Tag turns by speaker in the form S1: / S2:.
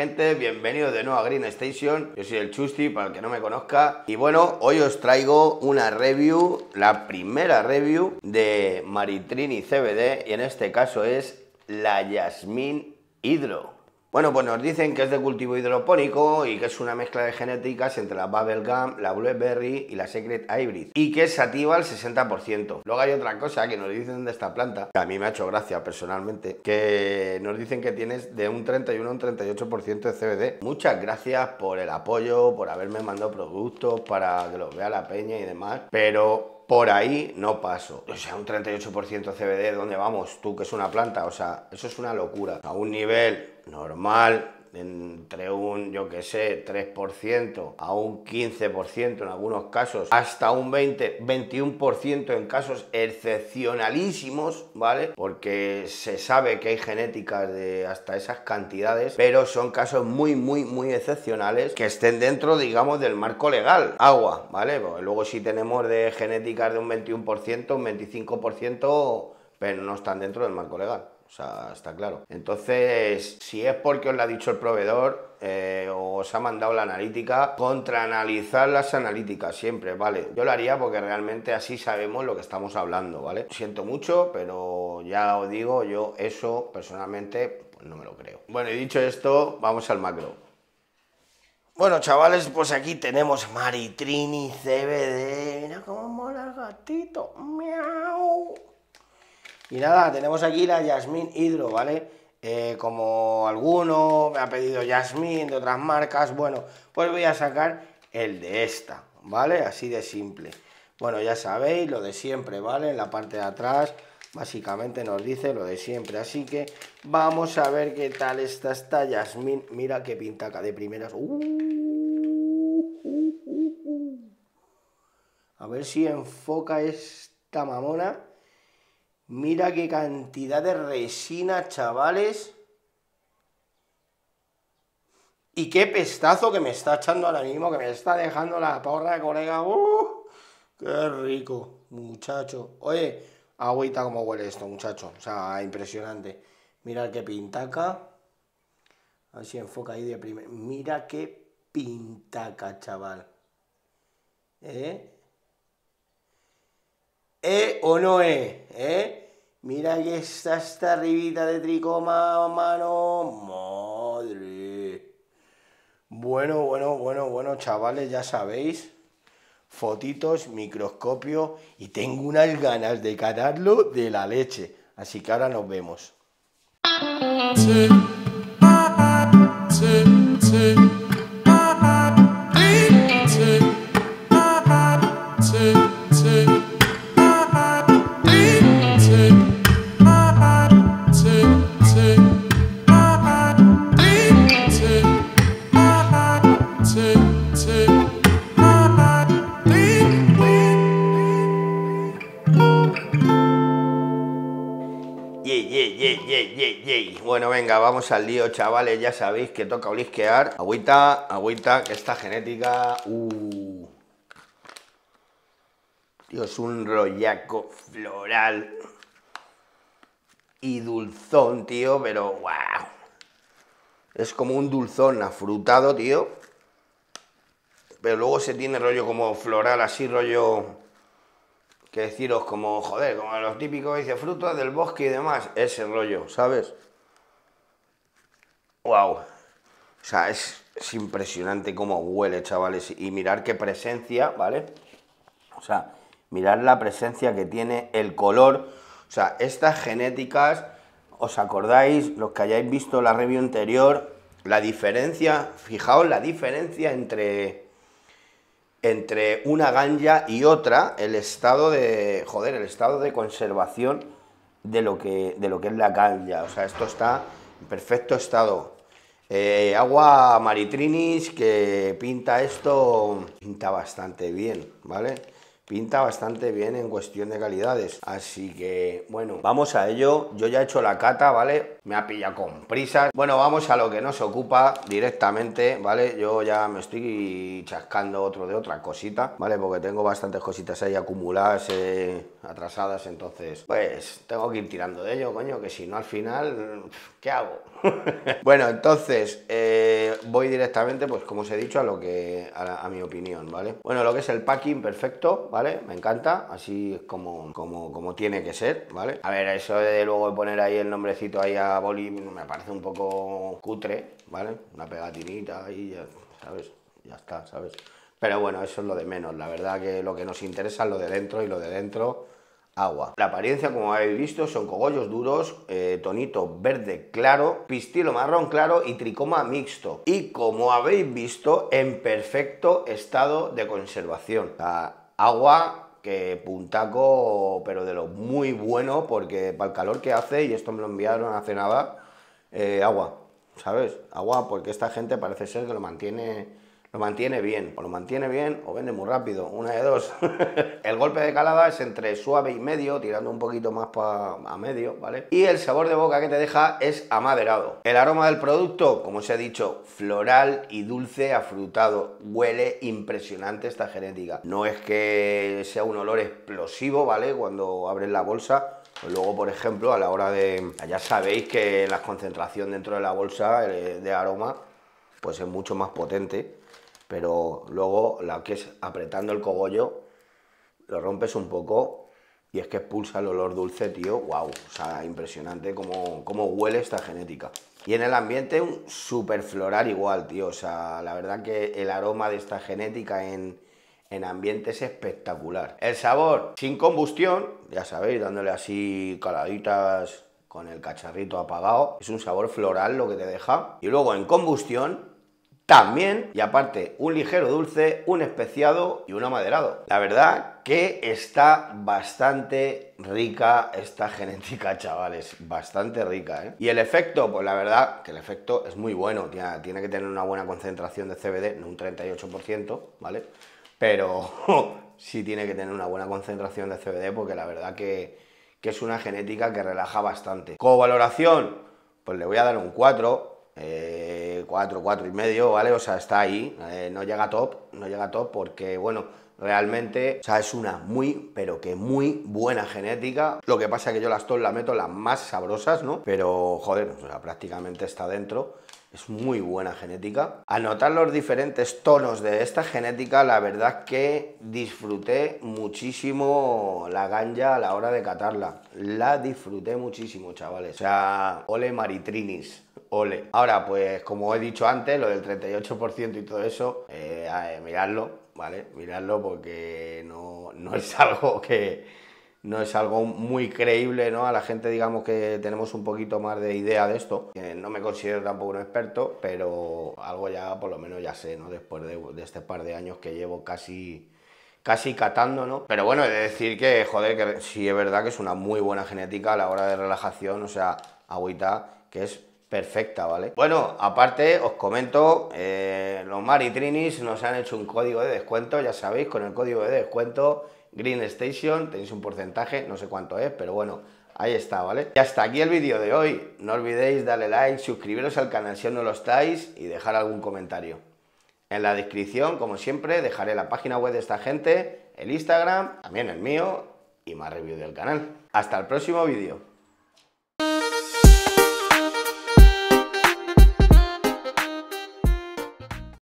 S1: gente? Bienvenidos de nuevo a Green Station. Yo soy el Chusti, para el que no me conozca. Y bueno, hoy os traigo una review, la primera review de Maritrini CBD. Y en este caso es la Yasmin Hidro. Bueno, pues nos dicen que es de cultivo hidropónico y que es una mezcla de genéticas entre la Bubblegum, la Blueberry y la Secret Hybrid y que es sativa al 60%. Luego hay otra cosa que nos dicen de esta planta, que a mí me ha hecho gracia personalmente, que nos dicen que tienes de un 31 a un 38% de CBD. Muchas gracias por el apoyo, por haberme mandado productos para que los vea la peña y demás, pero por ahí no paso. O sea, un 38% CBD, ¿dónde vamos? Tú, que es una planta, o sea, eso es una locura. A un nivel normal, entre un, yo que sé, 3% a un 15% en algunos casos, hasta un 20, 21% en casos excepcionalísimos, ¿vale? Porque se sabe que hay genéticas de hasta esas cantidades, pero son casos muy, muy, muy excepcionales que estén dentro, digamos, del marco legal. Agua, ¿vale? Pues luego si tenemos de genéticas de un 21%, un 25%, pero no están dentro del marco legal. O sea, está claro. Entonces, si es porque os lo ha dicho el proveedor eh, o os ha mandado la analítica, contraanalizar las analíticas siempre, ¿vale? Yo lo haría porque realmente así sabemos lo que estamos hablando, ¿vale? Siento mucho, pero ya os digo, yo eso personalmente pues, no me lo creo. Bueno, y dicho esto, vamos al macro. Bueno, chavales, pues aquí tenemos Maritrini CBD. Mira cómo mola el gatito. Miau. Y nada, tenemos aquí la Yasmin Hidro, ¿vale? Eh, como alguno me ha pedido Yasmin de otras marcas, bueno, pues voy a sacar el de esta, ¿vale? Así de simple. Bueno, ya sabéis, lo de siempre, ¿vale? En la parte de atrás, básicamente nos dice lo de siempre. Así que vamos a ver qué tal está esta Yasmin. Mira qué pintaca de primeras. Uh, uh, uh, a ver si enfoca esta mamona. Mira qué cantidad de resina, chavales. Y qué pestazo que me está echando ahora mismo, que me está dejando la porra, colega. ¡Uh! ¡Qué rico, muchacho! Oye, agüita cómo huele esto, muchacho. O sea, impresionante. Mira qué pintaca. A ver si enfoca ahí de primer. Mira qué pintaca, chaval. ¿Eh? ¿Eh o no es? ¿Eh? ¿Eh? Mira que está esta arribita de tricoma, mano. Madre. Bueno, bueno, bueno, bueno, chavales, ya sabéis. Fotitos, microscopio y tengo unas ganas de cararlo de la leche. Así que ahora nos vemos. Bueno, venga, vamos al lío, chavales. Ya sabéis que toca olisquear. Agüita, agüita, que está genética. Uh. Tío, es un rollaco floral. Y dulzón, tío, pero wow. Es como un dulzón afrutado, tío. Pero luego se tiene rollo como floral, así rollo que deciros como, joder, como los típicos dice frutas del bosque y demás, ese rollo, ¿sabes? ¡Wow! O sea, es, impresionante cómo huele, chavales, y mirar qué presencia, ¿vale? O sea, mirar la presencia que tiene, el color, o sea, estas genéticas, ¿os acordáis? Los que hayáis visto la review anterior, la diferencia, fijaos la diferencia entre entre una ganja y otra el estado de, joder, el estado de conservación de lo que, de lo que es la ganja. O sea, esto está en perfecto estado. Eh, agua Maritrinis que pinta esto, pinta bastante bien, ¿vale? Pinta bastante bien en cuestión de calidades. Así que, bueno, vamos a ello. Yo ya he hecho la cata, ¿vale? me ha pillado con prisas. Bueno, vamos a lo que nos ocupa directamente, ¿vale? Yo ya me estoy chascando otro de otra cosita, ¿vale? Porque tengo bastantes cositas ahí acumuladas, eh, atrasadas, entonces, pues, tengo que ir tirando de ello, coño, que si no al final, ¿qué hago? bueno, entonces, eh, voy directamente, pues, como os he dicho, a lo que, a, mi opinión, ¿vale? Bueno, lo que es el packing perfecto, ¿vale? Me encanta, así es como, como, como tiene que ser, ¿vale? A ver, eso de luego poner ahí el nombrecito ahí a boli me parece un poco cutre, ¿vale? Una pegatinita y ya, ¿sabes? Ya está, ¿sabes? Pero bueno, eso es lo de menos. La verdad que lo que nos interesa es lo de dentro y lo de dentro, agua. La apariencia, como habéis visto, son cogollos duros, eh, tonito verde claro, pistilo marrón claro y tricoma mixto. Y como habéis visto, en perfecto estado de conservación. agua que puntaco, pero de lo muy bueno, porque para el calor que hace, y esto me lo enviaron hace nada, eh, agua, ¿sabes? Agua, porque esta gente parece ser que lo mantiene lo mantiene bien, o lo mantiene bien o vende muy rápido, una de dos. el golpe de calada es entre suave y medio, tirando un poquito más a medio, ¿vale? Y el sabor de boca que te deja es amaderado. El aroma del producto, como os he dicho, floral y dulce afrutado. Huele impresionante esta genética. No es que sea un olor explosivo, ¿vale? Cuando abres la bolsa, pues Luego, por ejemplo, a la hora de... Ya sabéis que la concentración dentro de la bolsa eh, de aroma pues es mucho más potente, pero luego la que es apretando el cogollo, lo rompes un poco y es que expulsa el olor dulce, tío, ...guau, o sea, impresionante cómo, huele esta genética. Y en el ambiente un super floral igual, tío, o sea, la verdad que el aroma de esta genética en, en ambiente es espectacular. El sabor sin combustión, ya sabéis, dándole así caladitas con el cacharrito apagado, es un sabor floral lo que te deja. Y luego en combustión también, y aparte un ligero dulce, un especiado y un amaderado. La verdad que está bastante rica esta genética, chavales, bastante rica, ¿eh? Y el efecto, pues la verdad que el efecto es muy bueno, tiene, tiene que tener una buena concentración de CBD, no un 38%, ¿vale? Pero sí tiene que tener una buena concentración de CBD porque la verdad que, que es una genética que relaja bastante. Como valoración, pues le voy a dar un 4. Eh, 4, 4 y medio, ¿vale? O sea, está ahí, eh, no llega top, no llega top porque, bueno, realmente, o es una muy, pero que muy buena genética. Lo que pasa es que yo las top las meto las más sabrosas, ¿no? Pero, joder, o sea, prácticamente está dentro es muy buena genética. Al notar los diferentes tonos de esta genética, la verdad que disfruté muchísimo la ganja a la hora de catarla. La disfruté muchísimo, chavales. O sea, ole maritrinis. Ole. Ahora, pues como he dicho antes, lo del 38% y todo eso, eh, a miradlo, ¿vale? Miradlo porque no es algo que, no es algo muy creíble, ¿no? A la gente, digamos, que tenemos un poquito más de idea de esto. no me considero tampoco un experto, pero algo ya, por lo menos ya sé, ¿no? Después de, este par de años que llevo casi casi catando, ¿no? Pero bueno, he de decir que, joder, que sí es verdad que es una muy buena genética a la hora de relajación, o sea, agüita que es perfecta, ¿vale? Bueno, aparte os comento, eh, los Maritrinis nos han hecho un código de descuento, ya sabéis, con el código de descuento Green Station, tenéis un porcentaje, no sé cuánto es, pero bueno, ahí está, ¿vale? Y hasta aquí el vídeo de hoy. No olvidéis darle like, suscribiros al canal si aún no lo estáis y dejar algún comentario. En la descripción, como siempre, dejaré la página web de esta gente, el Instagram, también el mío y más review del canal. Hasta el próximo vídeo.